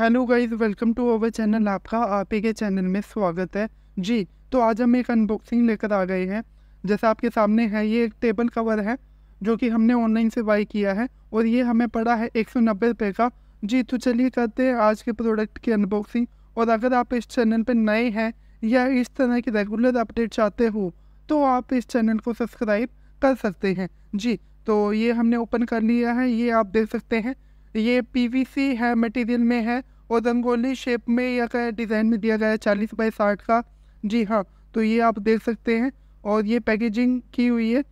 hello guys welcome to our channel आपका आप ही के चैनल में स्वागत है जी तो आज हम एक अनबॉक्सिंग लेकर आ गए हैं जैसा आपके सामने है ये एक टेबल कवर है जो कि हमने ऑनलाइन से बाई किया है और ये हमें पड़ा है एक सौ नब्बे रुपये का जी तो चलिए करते हैं आज के प्रोडक्ट की अनबॉक्सिंग और अगर आप इस चैनल पर नए हैं या इस तरह की रेगुलर अपडेट चाहते हो तो आप इस चैनल को सब्सक्राइब कर सकते हैं जी तो ये हमने ओपन कर लिया है ये आप देख सकते हैं ये पीवीसी है मटेरियल में है और रंगोली शेप में या क्या डिज़ाइन में दिया गया है चालीस बाई साठ का जी हाँ तो ये आप देख सकते हैं और ये पैकेजिंग की हुई है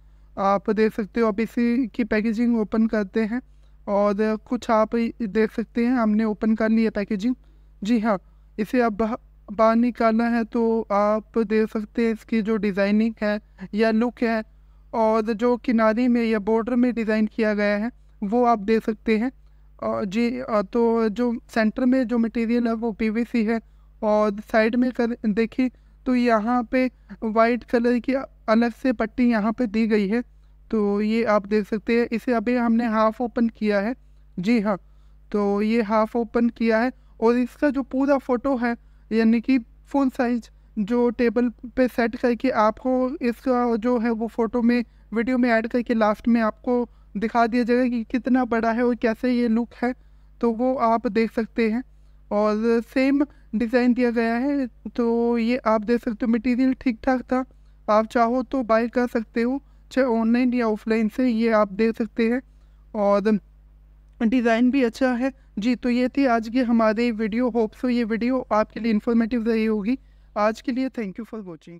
आप देख सकते हो अब इसी की पैकेजिंग ओपन करते हैं और कुछ आप देख सकते हैं हमने ओपन कर लिया है पैकेजिंग जी हाँ इसे अब बाहर निकालना है तो आप देख सकते हैं इसकी जो डिज़ाइनिंग है या लुक है और जो किनारे में या बॉर्डर में डिज़ाइन किया गया है वो आप देख सकते हैं जी तो जो सेंटर में जो मटेरियल है वो पीवीसी है और साइड में कर देखी तो यहाँ पे वाइट कलर की अलग से पट्टी यहाँ पे दी गई है तो ये आप देख सकते हैं इसे अभी हमने हाफ ओपन किया है जी हाँ तो ये हाफ ओपन किया है और इसका जो पूरा फ़ोटो है यानी कि फोन साइज जो टेबल पे सेट करके आपको इसका जो है वो फ़ोटो में वीडियो में ऐड करके लास्ट में आपको दिखा दिया जाएगा कि कितना बड़ा है और कैसे ये लुक है तो वो आप देख सकते हैं और सेम डिज़ाइन दिया गया है तो ये आप देख सकते हो मटेरियल ठीक ठाक था आप चाहो तो बाय कर सकते हो चाहे ऑनलाइन या ऑफलाइन से ये आप देख सकते हैं और डिज़ाइन भी अच्छा है जी तो ये थी आज की हमारी वीडियो होप्स ये वीडियो आपके लिए इन्फॉर्मेटिव रही होगी आज के लिए थैंक यू फॉर वॉचिंग